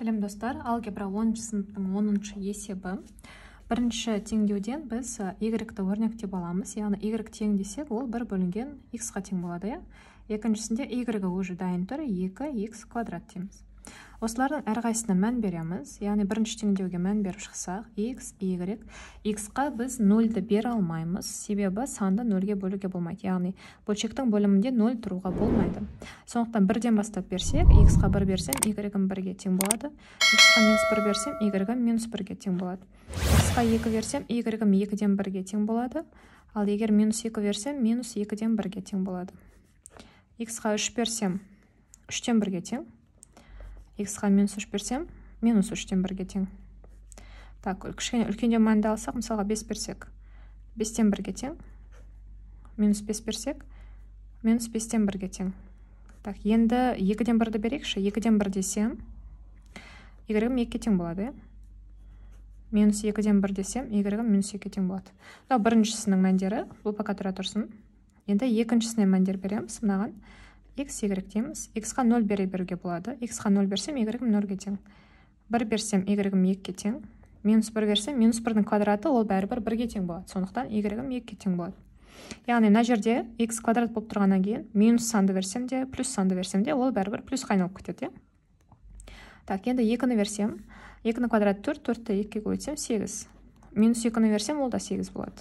сәлем достар алгебра оныншы сыныптың оныншы есебі бірінші теңдеуден біз y-ті э, өрнектеп аламыз яғни y тең десек ол бір бөлінген x-қа тең болады иә екіншісінде y гі уже дайын тұр 2 x квадрат дейміз осылардың әрқайсысына мән береміз яғни бірінші теңдеуге мән беріп шықсақ x y x-қа біз нөлді бере алмаймыз себебі санды нөлге бөлуге болмайды яғни бөлшектің бөлімінде нөл тұруға болмайды сондықтан бірден бастап берсек x қа бір берсем y бірге тең болады x-қа минус бір берсем y минус бірге тең болады x-қа екі берсем y екіден бірге тең болады ал егер минус екі берсем минус екіден бірге тең болады x-қа үш берсем үштен бірге тең x-ға минус 3 берсем, минус 3-тен 1-ге тен. Так, үлкенде мәнді алсақ, мысалға 5 берсек, 5-тен 1-ге тен. Минус 5 берсек, минус 5-тен 1-ге тен. Так, енді 2-ден 1-ді берекші, 2-ден 1 десем, y 2-ке тен болады, е? Иә? Минус 2-ден 1 десем, y 2-ке тен болады. Бұл біріншісінің мәндері, бұл пока тұрсын. Енді екіншісіне мәндер береміз, мұнаған x y дейміз x-қа 0 бере беруге болады x-қа 0 берсем y 0-ге тең 1 берсем y 2-ге тең минус 1 берсем минус 1-дің квадраты ол бәрібір 1-ге тең болады сондықтан y-ім 2-ге тең болады яғни мына жерде x квадрат болып тұрғаннан кейін минус санды берсем де плюс санды берсем де ол бәрібір плюс айналып кетеді иә так енді екіні берсем екінің квадраты төрт төртті екіге бөлсем сегіз минус екіні берсем ол да сегіз болады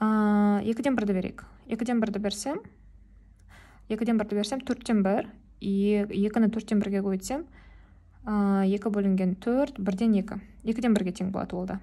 екіден бірді берейік екіден бірді берсем екіден бірді берсем төрттен бір екіні төрттен бірге көбейтсем екі бөлінген төрт бірден екі екіден бірге тең болады ол да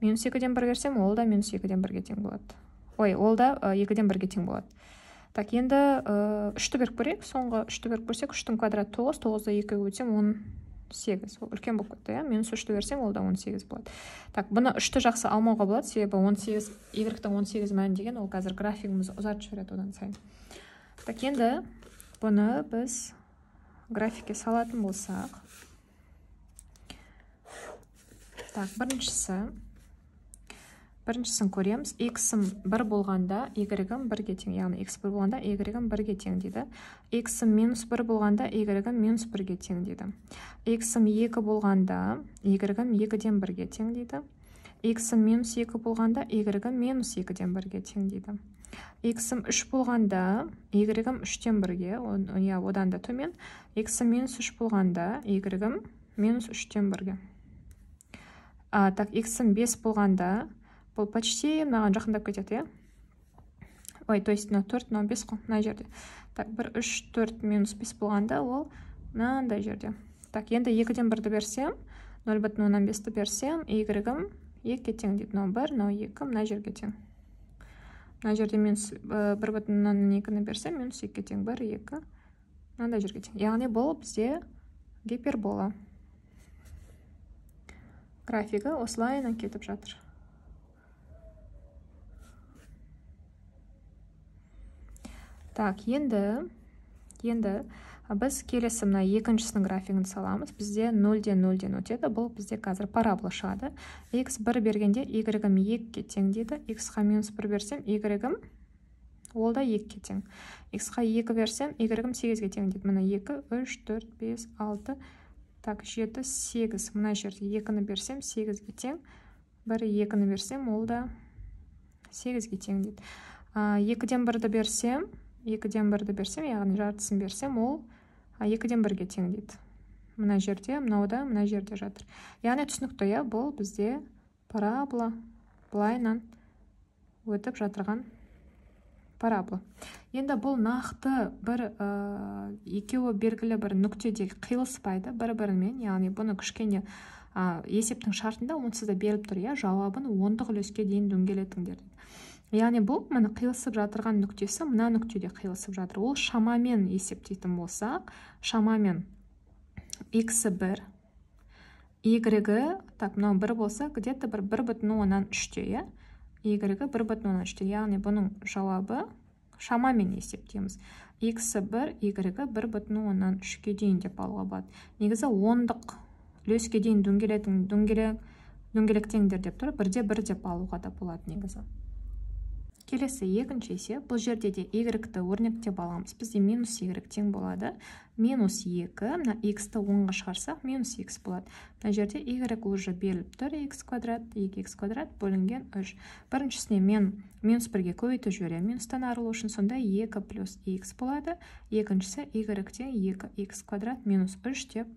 минус екіден бір берсем ол да минус екіден бірге тең болады ой ол да екіден бірге тең болады так енді үшті беріп көрейік соңғы үшті беріп көрсек үштің квадраты тоғыз тоғызды екіге көбейтсем он сегіз ол үлкен болып кетті иә минус үшті берсем ол да он сегіз болады так бұны үшті жақсы алмауға болады себебі он сегіз игректің он сегіз мәні деген ол қазір графигімізді ұзартып жібереді одан сайын так енді бұны біз графике салатын болсақ так біріншісі біріншісін көреміз x-ым бір болғанда y-ым бірге тең яғни x бір болғанда y-ым бірге тең дейді x-ым минус бір болғанда y-ым минус бірге тең дейді x-ым екі болғанда y-ым игрегім екіден бірге тең дейді x-ым минус 2 болғанда y-ым минус 2-ден 1-ге теңдейді. x-ым 3 болғанда y-ым 3-ден 1-ге, одан да төмен, x-ым минус 3 болғанда y-ым минус 3-ден 1-ге. Так, x-ым 5 болғанда, бұл почти, маған жақындап көтеді, иә? ой, то есть, 4, 5 қол, жерде. Так, 1, 3, 4, минус 5 болғанда, ол, мұнай жерде. Так, енді 2-ден 1-ді берсем, 0 бұтын 15-ті берсем, y-ым екіге тең дейді мынау бір мынау екі мына жерге тең мына жерде минус э, бір бүтін оннан екіні берсем минус екіге тең бір екі мынандай жерге тең яғни бұл бізде гипербола графигі осылайынан кетіп жатыр так енді енді біз келесі мына екіншісінің графигін саламыз бізде нөлден нөлден өтеді бұл бізде қазір парабола шығады x бір бергенде игрегім екіге тең дейді x қа минус бір берсем игрегім ол да екіге тең x қа екі берсем игрегім сегізге тең дейді міне екі үш төрт бес алты так жеті сегіз мына жерде екіні берсем сегізге тең бір екіні берсем ол да сегізге тең дейді екіден бірді берсем екіден бірді берсем яғни жартысын берсем ол екіден бірге тең дейді мына жерде мынауда мына жерде жатыр яғни түсінікті иә бұл бізде парабола былайынан өтіп жатырған парабола енді бұл нақты бір ә, екеуі белгілі бір нүктеде қиылыспайды бір бірімен яғни бұны кішкене ә, есептің шартында онсыз да беріліп тұр иә жауабын ондық үлеске дейін дөңгелетіңдер яғни бұл міне қиылысып жатырған нүктесі мына нүктеде қиылысып жатыр ол шамамен есептейтін болсақ шамамен X бір игрегі так мынау бір болса где то бір бір бүтін оннан үште иә игрегі бір бүтін оннан үште яғни бұның жауабы шамамен есептейміз X бір игрегі бір бүтін оннан үшке дейін деп алуға болады негізі ондық үлеске дейін дөңгелек дөңгелек дөңгелектеңдер деп тұр бірде бір деп алуға да болады негізі келесі екінші есеп бұл жерде де y-ті өрнектеп аламыз бізде минус y тең болады минус екі мына x-ті онға шығарсақ минус x болады мына жерде y уже беріліп тұр x квадрат екі x квадрат бөлінген үш біріншісіне мен минус бірге көбейтіп жіберемін минустан арылу үшін сонда екі плюс x болады екіншісі y тең екі x квадрат минус үш деп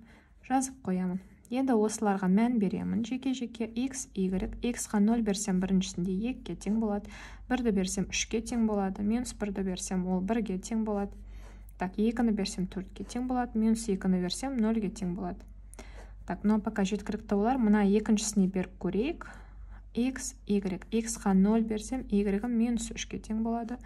жазып қоямын енді осыларға мән беремін жеке жеке x y x-қа 0 берсем біріншісінде 2-ге тең болады 1-ді берсем 3 ке тең болады минус 1-ді берсем ол 1-ге тең болады так 2-ні берсем 4 ке тең болады минус 2-ні берсем 0-ге тең болады так но пока жеткірікті олар мына екіншісіне беріп көрейік x y x-қа 0 берсем y ым минус 3 ке тең болады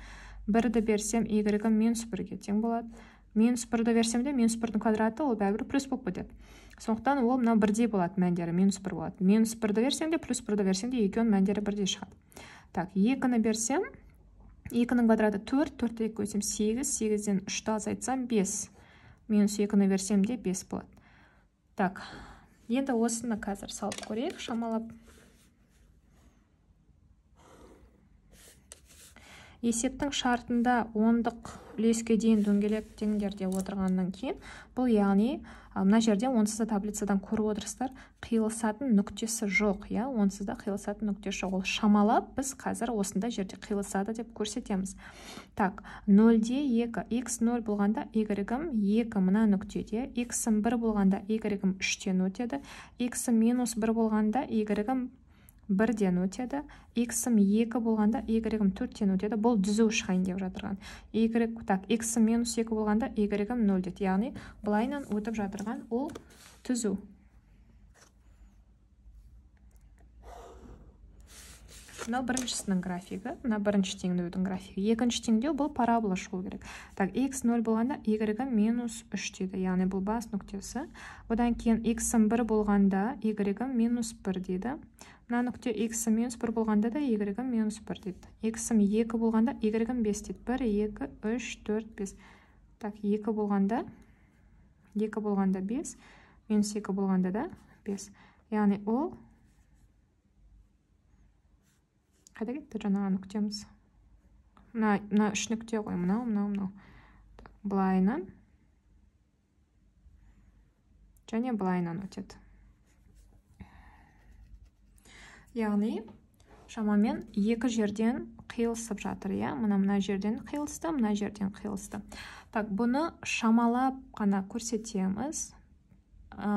1-ді берсем y ым минус 1-ге тең болады минус 1-ді берсем де минус 1-дің квадраты ол бәрібір плюс болып кетеді сондықтан ол мынау бірдей болады мәндері минус бір болады минус бірді берсең де плюс бірді берсең де екеуінің мәндері бірдей шығады так екіні берсем екінің квадраты төрт төртті екіге бөлсем сегіз сегізден үшті азайтсам бес минус екіні берсем де бес болады так енді осыны қазір салып көрейік шамалап есептің шартында ондық үлеске дейін дөңгелек теңдерде отырғаннан кейін бұл яғни мына жерде онсыз да таблицадан көріп отырсыздар қиылысатын нүктесі жоқ иә онсыз қиылысатын нүктесі жоқ ол шамалап біз қазір осында жерде қиылысады деп көрсетеміз так нөлде екі x нөл болғанда игрегім екі мына нүктеде иксім бір болғанда игрегім үштен өтеді иксім минус бір болғанда игрегім бірден өтеді иксім екі болғанда игрегім төрттен өтеді бұл түзу шығайын деп жатырған y так иксім минус екі болғанда игрегім нөл деді яғни былайынан өтіп жатырған ол түзу мынау біріншісінің графигі мына бірінші теңдеудің графигі екінші теңдеу бұл парабола шығу керек так x нөл болғанда y минус үш дейді яғни бұл бас нүктесі одан кейін x бір болғанда y минус бір дейді мына нүкте х минус бір болғанда да y минус бір дейді x екі болғанда y бес дейді бір екі үш төрт бес так екі болғанда екі болғанда бес минус екі болғанда да бес яғни ол қайда кетті жаңағы нүктеміз мына мына үш нүкте ғой мынау мынау мынау былайынан және былайынан өтеді яғни шамамен екі жерден қиылысып жатыр иә мына мына жерден қиылысты мына жерден қиылысты так бұны шамалап қана көрсетеміз ә,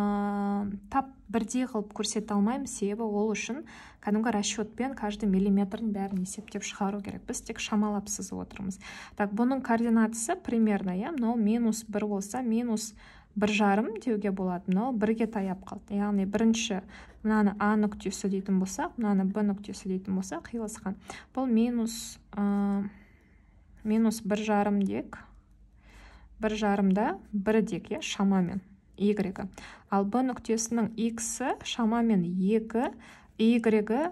тап бірдей қылып көрсете алмаймыз себебі ол үшін кәдімгі расчетпен каждый миллиметрін бәрін есептеп шығару керек біз тек шамалап сызып отырмыз так бұның координатысы примерно иә мынау минус бір болса минус бір жарым деуге болады мынау бірге таяп қалды яғни бірінші мынаны а нүктесі дейтін болсақ мынаны б нүктесі дейтін болсақ қиылысқан бұл минус ә, минус бір жарым дек бір жарымда бір дек иә шамамен игрегі ал б нүктесінің иксі шамамен екі игрегі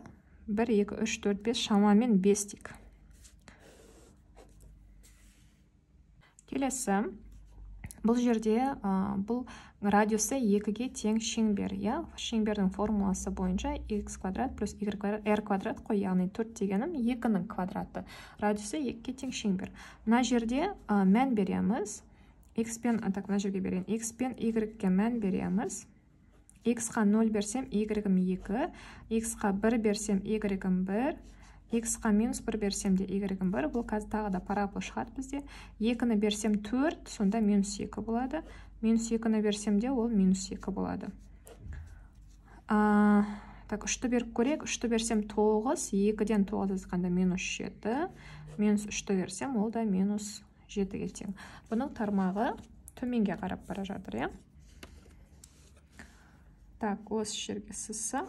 бір екі үш төрт бес шамамен бес дек келесі бұл жерде ә, бұл радиусы екіге тең шеңбер иә шеңбердің формуласы бойынша x квадрат плюс r квадрат қой яғни төрт дегенім екінің квадраты радиусы екіге тең шеңбер мына жерде ә, мән береміз x пен так мына жерге берейін x пен y мән береміз x-қа 0 берсем y екі 2 x-қа 1 берсем y бір х-қа минус бір берсем де y бір бұл қазір тағы да парабола шығады бізде екіні берсем төрт сонда минус екі болады минус екіні берсем де ол минус екі болады а, так үшті беріп көрейік үшті берсем тоғыз екіден тоғыз азғанда минус жеті минус үшті берсем ол да минус жетіге тең бұның тармағы төменге қарап бара жатыр иә так осы жерге сызсақ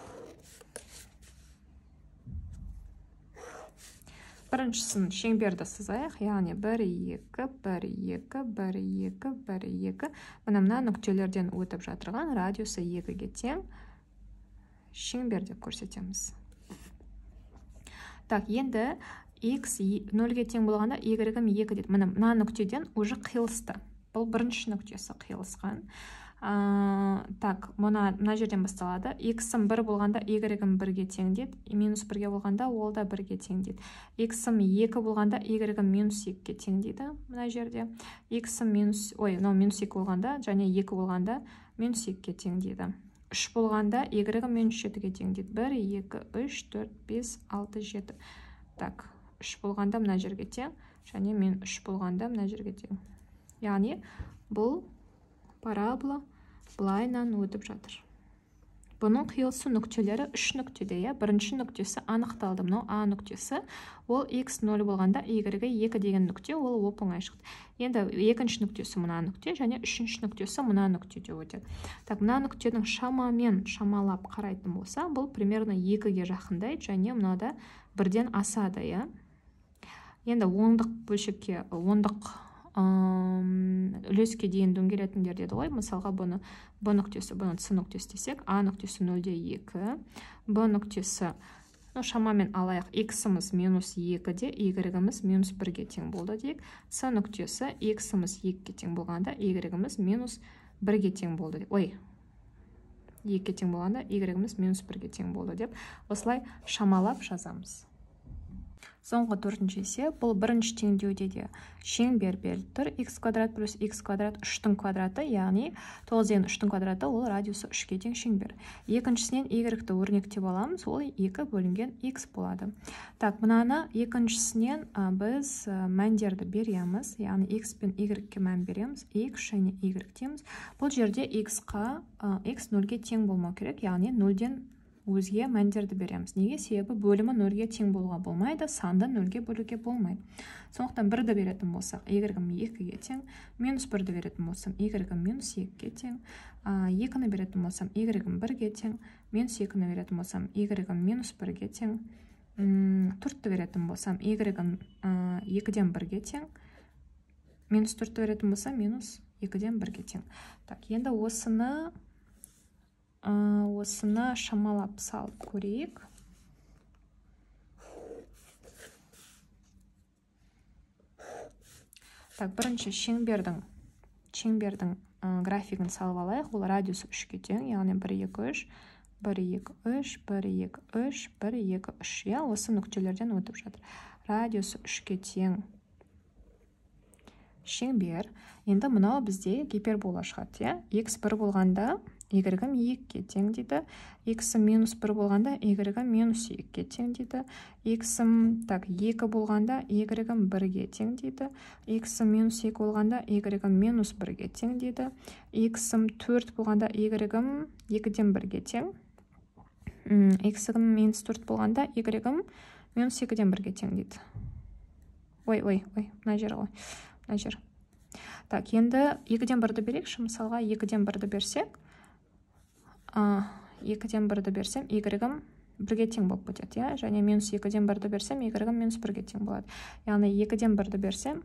біріншісін шеңберді сызайық яғни бір екі бір екі бір екі бір екі міне мына нүктелерден өтіп жатырған радиусы екіге тең шеңбер деп көрсетеміз так енді x нөлге тең болғанда игрегім екі деді міне мына нүктеден уже қиылысты бұл бірінші нүктесі қиылысқан ә, так мына мына жерден басталады иксім бір болғанда игрегім бірге тең деді минус бірге болғанда ол да бірге тең дейді иксім екі болғанда игрегім минус екіге тең дейді мына жерде иксім минус ой мынау минус екі болғанда және екі болғанда минус екіге тең дейді үш болғанда игрегім минус жетіге тең дейді бір екі үш төрт бес алты жеті так үш болғанда мына жерге тең және мен үш болғанда мына жерге тең яғни бұл парабола былайынан өтіп жатыр бұның қиылысу нүктелері үш нүктеде иә бірінші нүктесі анықталды мынау а нүктесі ол x 0 болғанда y екі деген нүкте ол оп оңай шықты енді екінші нүктесі мына нүкте және үшінші нүктесі мына нүктеде өтеді так мына нүктенің шамамен шамалап қарайтын болса бұл примерно екіге жақындайды және мынада бірден асады иә енді ондық бөлшекке ондық үлеске дейін дөңгелетіңдер деді ғой мысалға бұны б нүктесі бұны с нүктесі десек а нүктесі нөлде екі б нүктесі ну шамамен алайық иксіміз минус екіде игрегіміз минус бірге тең болды дейік с нүктесі иксіміз екіге тең болғанда игрегіміз минус бірге тең болды ой екіге тең болғанда игрегіміз минус бірге тең болды деп осылай шамалап жазамыз соңғы төртінші есе бұл бірінші теңдеуде де шеңбер беріліп тұр x квадрат плюс x квадрат үштің квадраты яғни деген үштің квадраты ол радиусы үшке тең шеңбер екіншісінен y өрнектеп аламыз ол екі бөлінген x болады так мынаны екіншісінен ә, біз ә, мәндерді береміз яғни x пен y мән береміз x және y дейміз бұл жерде x-қа x нөлге тең болмау керек яғни нөлден өзге мәндерді береміз неге себебі бөлімі нөлге тең болуға болмайды санды нөлге бөлуге болмайды сондықтан бірді беретін болсақ игрегім екіге тең минус бірді беретін болсам игрегім минус екіге тең екіні беретін болсам игрегім бірге тең минус екіні беретін болсам игрегім минус бірге тең төртті беретін болсам игрегім екіден бірге тең минус төртті беретін болсам минус екіден бірге тең так енді осыны осыны шамалап салып көрейік так бірінші шеңбердің шеңбердің графигін салып алайық ол радиусы үшке тең яғни бір екі үш бір екі үш бір екі үш бір екі үш иә осы нүктелерден өтіп жатыр радиусы үшке тең шеңбер енді мынау бізде гипербола шығады иә x бір болғанда игрегім екіге тең дейді иксім минус бір болғанда игрегім минус екіге тең дейді иксім так екі болғанда игрегім бірге тең дейді иксім минус екі болғанда игрегім минус бірге тең дейді иксім төрт болғанда игрегім екіден бірге тең иксім минус төрт болғанда игрегім минус екіден бірге тең дейді ой ой ой мына жері ғой мына так енді екіден бірді берейікші мысалға екіден бірді берсек екіден бірді берсем y бірге тең болып кетеді иә және минус екіден бірді берсем y минус бірге тең болады яғни екіден бірді берсем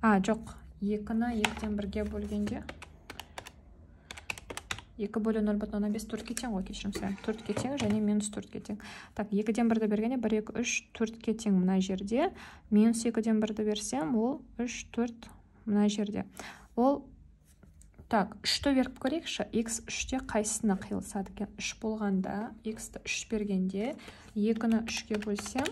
а жоқ екіні екіден бірге бөлгенде екі бөлі нөл бүтін оннан бес төртке тең ғой сұраймын төртке тең және минус төртке тең так екіден бірді бергенде бір екі үш төртке тең мына жерде минус екіден бірді берсем ол үш төрт мына жерде ол так үшті беріп көрейікші x үште қайсысына қиылысады екен үш болғанда x-ті үш бергенде екіні үшке бөлсем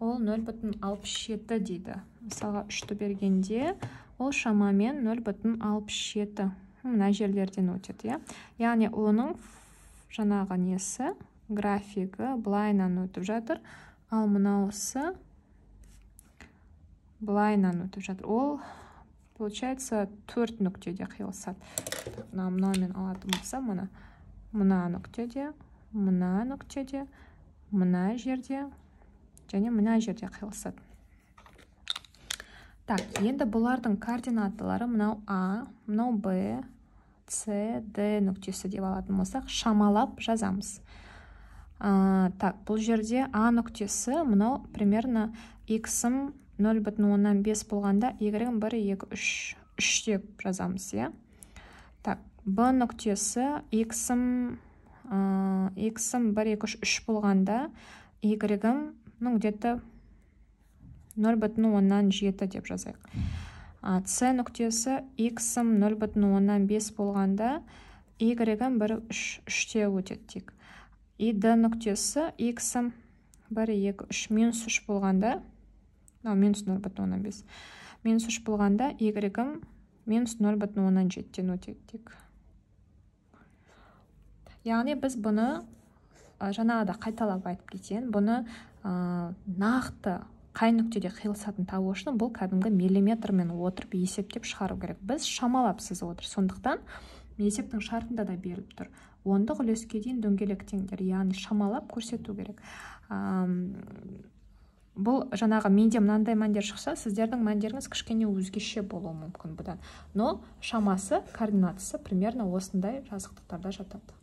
ол нөл бүтін алпыс жеті дейді мысалға үшті бергенде ол шамамен нөл бүтін алпыс жеті мына жерлерден өтеді иә яғни оның жаңағы несі графигі былайынан өтіп жатыр ал мынаусы былайынан өтіп жатыр ол получается төрт нүктеде қиылысады мына мынаумен алатын болсам мына мына нүктеде мына нүктеде мына жерде және мына жерде қиылысады так енді бұлардың координаталары мынау а мынау б С, Д нүктесі деп алатын шамалап жазамыз. Так, бұл жерде А нүктесі, мұнау примерно X-ым 0,5 болғанда, Y-ым 1, 2, 3, 3 деп жазамыз, е? Иә? Так, Б нүктесі X-ым 1, 2, 3 болғанда, Y-ым нүктеті 0,7 деп жазайық. С нүктесі x-ым 0,5 болғанда y-ым 1,3-те өтеттік. И D нүктесі x-ым 1,2,3 минус 3 болғанда, минус 0,5, 3 болғанда y-ым минус 0,7-тен өтеттік. Яғни біз бұны жаңағы да қайталап айтып кетен, бұны нақты қай нүктеде қиылысатынын табу үшін бұл кәдімгі миллиметрмен отырып есептеп шығару керек біз шамалап сызып отыр сондықтан есептің шартында да беріліп тұр ондық үлеске дейін дөңгелек яғни шамалап көрсету керек бұл жаңағы менде мынандай мәндер шықса сіздердің мәндеріңіз кішкене өзгеше болуы мүмкін бұдан но шамасы координатасы примерно осындай жазықтықтарда жатады